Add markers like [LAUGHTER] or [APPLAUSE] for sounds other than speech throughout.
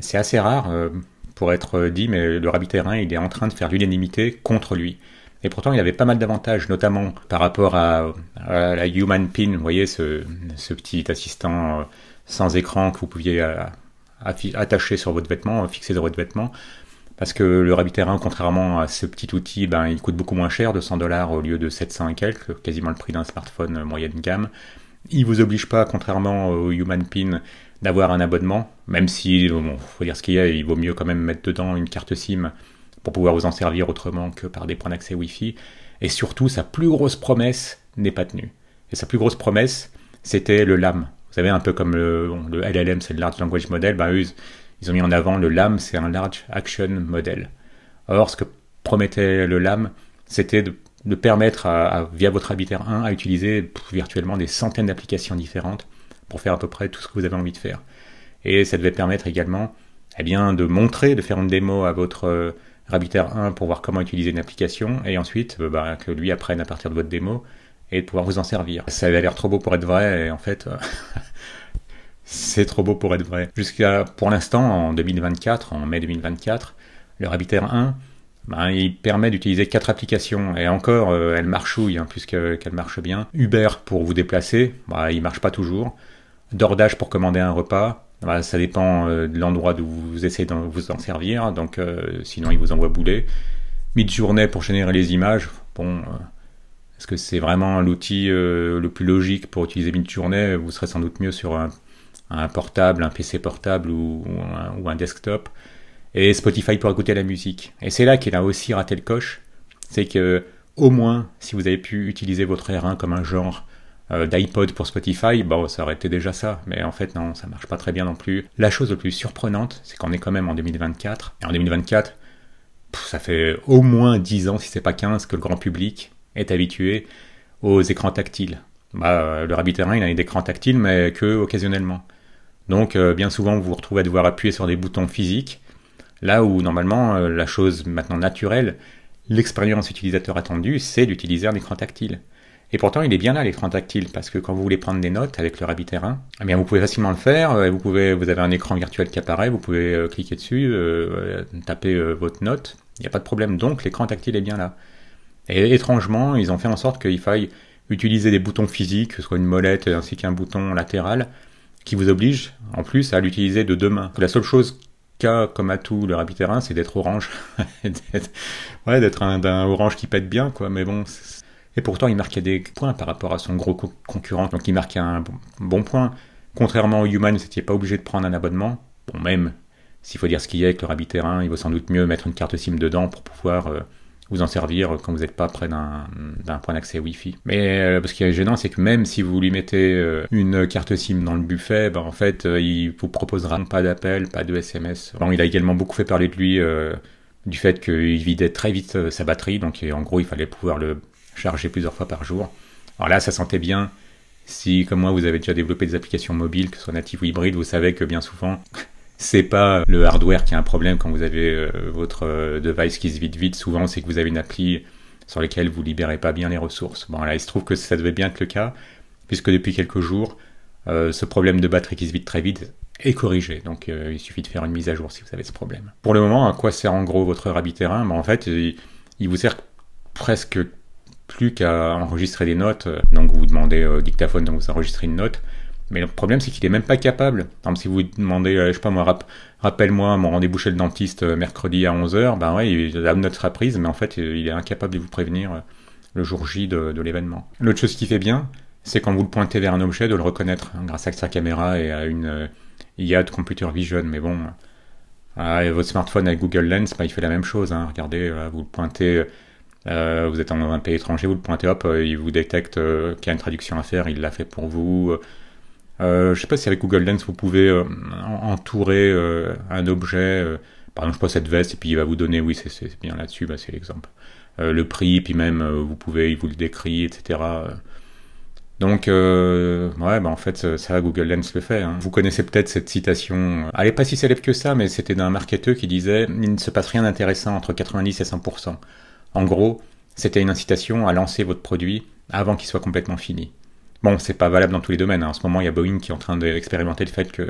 C'est assez rare euh, pour être dit, mais le rabbi terrain, il est en train de faire l'unanimité contre lui. Et pourtant, il avait pas mal d'avantages, notamment par rapport à, la Human Pin, vous voyez, ce, petit assistant euh, sans écran que vous pouviez euh, attacher sur votre vêtement, fixer sur votre vêtement. Parce que le Rabbit Terrain, contrairement à ce petit outil, ben, il coûte beaucoup moins cher, 200 dollars au lieu de 700 et quelques, quasiment le prix d'un smartphone moyenne gamme. Il vous oblige pas, contrairement au Human Pin, d'avoir un abonnement, même si, bon, faut dire ce qu'il y a, il vaut mieux quand même mettre dedans une carte SIM pour pouvoir vous en servir autrement que par des points d'accès Wi-Fi. Et surtout, sa plus grosse promesse n'est pas tenue. Et sa plus grosse promesse, c'était le LAM. Vous savez, un peu comme le, LLM, c'est le Large Language Model, ben, ils ont mis en avant le LAM, c'est un Large Action Model. Or, ce que promettait le LAM, c'était de, permettre, à, via votre Habitaire 1, à utiliser virtuellement des centaines d'applications différentes pour faire à peu près tout ce que vous avez envie de faire. Et ça devait permettre également eh bien, de montrer, de faire une démo à votre euh, Rabbiter 1 pour voir comment utiliser une application, et ensuite euh, bah, que lui apprenne à partir de votre démo et de pouvoir vous en servir. Ça avait l'air trop beau pour être vrai, et en fait, euh, [LAUGHS] c'est trop beau pour être vrai. Jusqu'à, pour l'instant, en 2024, en mai 2024, le Rabbiter 1, bah, il permet d'utiliser quatre applications et encore elle marchouille hein, puisqu'elle marche bien. Uber pour vous déplacer, il bah, il marche pas toujours. Dordage pour commander un repas. Bah, ça dépend euh, de l'endroit d'où vous essayez de vous en servir. Hein. Donc, euh, sinon, il vous envoie bouler. Mid-journée pour générer les images. Bon, euh, est-ce que c'est vraiment l'outil le plus logique pour utiliser mid-journée, Vous serez sans doute mieux sur un, portable, un PC portable ou, un, desktop. Et Spotify pour écouter la musique. Et c'est là qu'il a aussi raté le coche. C'est que, au moins, si vous avez pu utiliser votre R1 comme un genre euh, d'iPod pour Spotify, bon, ça aurait été déjà ça. Mais en fait, non, ça marche pas très bien non plus. La chose la plus surprenante, c'est qu'on est quand même en 2024. Et en 2024, ça fait au moins 10 ans, si c'est pas 15, que le grand public est habitué aux écrans tactiles. Bah, euh, le Rabbit Terrain, il a des écrans tactiles, mais que occasionnellement. Donc, euh, bien souvent, vous vous retrouvez à devoir appuyer sur des boutons physiques, là où normalement, la chose maintenant naturelle, l'expérience utilisateur attendue, c'est d'utiliser un écran tactile. Et pourtant, il est bien là, l'écran tactile, parce que quand vous voulez prendre des notes avec le Rabbit Terrain, eh bien, vous pouvez facilement le faire. Euh, vous, pouvez, vous avez un écran virtuel qui apparaît, vous pouvez euh, cliquer dessus, euh, taper votre note. Il n'y a pas de problème. Donc, l'écran tactile est bien là. Et étrangement, ils ont fait en sorte qu'il faille utiliser des boutons physiques, que ce soit une molette ainsi qu'un bouton latéral, qui vous oblige, en plus, à l'utiliser de deux mains. La seule chose qu'a comme atout le Rabbit Terrain, c'est d'être orange. [LAUGHS] ouais, d'être un, orange qui pète bien, quoi. Mais bon, c'est et pourtant, il marquait des points par rapport à son gros concurrent. Donc, il marquait un bon point. Contrairement au Human, vous n'étiez pas obligé de prendre un abonnement. Bon, même s'il faut dire ce qu'il y a avec le Rabbit il vaut sans doute mieux mettre une carte SIM dedans pour pouvoir euh, vous en servir euh, quand vous n'êtes pas près d'un point d'accès Wi-Fi. Mais ce qui est gênant, c'est que même si vous lui mettez euh, une carte SIM dans le buffet, ben, en fait, il vous proposera pas d'appel, pas de SMS. Bon, il a également beaucoup fait parler de lui du fait qu'il vidait très vite sa batterie, donc en gros, il fallait pouvoir le chargé plusieurs fois par jour. Alors là, ça sentait bien. Si, comme moi, vous avez déjà développé des applications mobiles, que ce soit native ou hybride, vous savez que bien souvent, [LAUGHS] c'est pas le hardware qui a un problème quand vous avez euh, votre euh, device qui se vide vite. Souvent, c'est que vous avez une appli sur laquelle vous libérez pas bien les ressources. Bon, là, il se trouve que ça devait bien être le cas, puisque depuis quelques jours, euh, ce problème de batterie qui se vide très vite est corrigé. Donc, il suffit de faire une mise à jour si vous avez ce problème. Pour le moment, à quoi sert en gros votre Rabbit ben, En fait, il vous sert presque plus qu'à enregistrer des notes. Euh, donc vous demandez au dictaphone, de vous enregistrer une note. Mais le problème, c'est qu'il n'est même pas capable. Par exemple, si vous demandez, euh, je sais pas moi, rappelle-moi mon rendez-vous chez le dentiste euh, mercredi à 11h, ben ouais, la note sera prise, mais en fait, il est incapable de vous prévenir le jour J de, l'événement. L'autre chose qui fait bien, c'est quand vous le pointez vers un objet, de le reconnaître, hein, grâce à sa caméra et à une IA de computer vision. Mais bon, ah, votre smartphone avec Google Lens, ben, il fait la même chose. Hein. Regardez, vous le pointez euh, vous êtes dans un pays étranger, vous le pointez, hop, euh, il vous détecte euh, qu'il y a une traduction à faire, il l'a fait pour vous. Je ne sais pas si avec Google Lens vous pouvez entourer un objet, par exemple je pose cette veste et puis il va vous donner, oui c'est bien là-dessus, bah, c'est l'exemple. le prix, puis même vous pouvez, il vous le décrit, etc. Donc ouais, bah, en fait ça Google Lens le fait. Hein. Vous connaissez peut-être cette citation, elle pas si célèbre que ça, mais c'était d'un marketeur qui disait il ne se passe rien d'intéressant entre 90 et 100 en gros, c'était une incitation à lancer votre produit avant qu'il soit complètement fini. Bon, c'est pas valable dans tous les domaines. Hein. En ce moment, il y a Boeing qui est en train d'expérimenter le fait que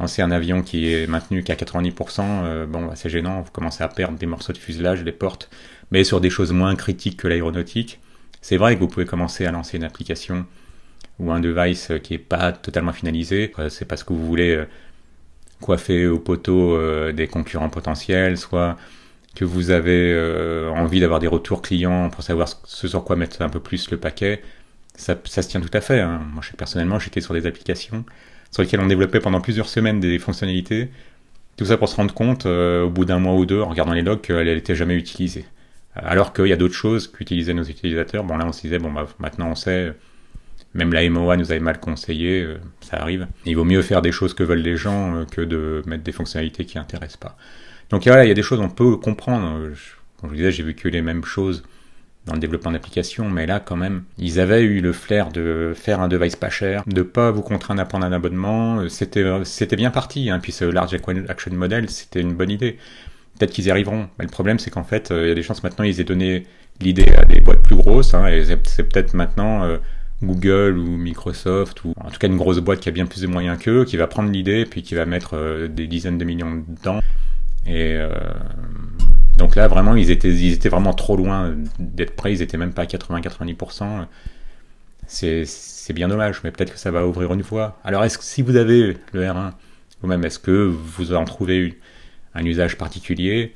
lancer un avion qui est maintenu qu'à 90%, euh, bon, bah, c'est gênant, vous commencez à perdre des morceaux de fuselage, des portes, mais sur des choses moins critiques que l'aéronautique, c'est vrai que vous pouvez commencer à lancer une application ou un device qui n'est pas totalement finalisé. Euh, c'est parce que vous voulez euh, coiffer au poteau des concurrents potentiels, soit que vous avez euh, envie d'avoir des retours clients pour savoir ce sur quoi mettre un peu plus le paquet, ça, se tient tout à fait. Hein. Moi, personnellement, j'étais sur des applications sur lesquelles on développait pendant plusieurs semaines des fonctionnalités, tout ça pour se rendre compte, euh, au bout d'un mois ou deux, en regardant les logs, qu'elle n'était jamais utilisée. Alors qu'il y a d'autres choses qu'utilisaient nos utilisateurs. Bon, là, on se disait, bon, bah, maintenant on sait, même la MOA nous avait mal conseillé, euh, ça arrive. Il vaut mieux faire des choses que veulent les gens que de mettre des fonctionnalités qui intéressent pas. Donc voilà, il y a des choses, on peut comprendre. Comme je vous disais, j'ai vécu les mêmes choses dans le développement d'applications, mais là quand même, ils avaient eu le flair de faire un device pas cher, de pas vous contraindre à prendre un abonnement, c'était bien parti, hein. puis ce large action model, c'était une bonne idée. Peut-être qu'ils y arriveront, mais le problème c'est qu'en fait, euh, il y a des chances maintenant ils aient donné l'idée à des boîtes plus grosses, hein, et c'est peut-être maintenant euh, Google ou Microsoft, ou en tout cas une grosse boîte qui a bien plus de moyens qu'eux, qui va prendre l'idée, puis qui va mettre euh, des dizaines de millions dedans. Et euh, donc là, vraiment, ils étaient, ils étaient vraiment trop loin d'être prêts. Ils étaient même pas à 80-90%. C'est bien dommage, mais peut-être que ça va ouvrir une fois. Alors, est-ce que si vous avez le R1 ou même est-ce que vous en trouvez un usage particulier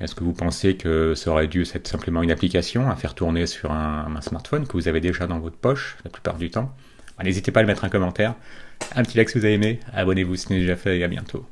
Est-ce que vous pensez que ça aurait dû être simplement une application à faire tourner sur un, un smartphone que vous avez déjà dans votre poche la plupart du temps bah, N'hésitez pas à le mettre un commentaire. Un petit like si vous avez aimé, abonnez-vous si ce n'est déjà fait et à bientôt.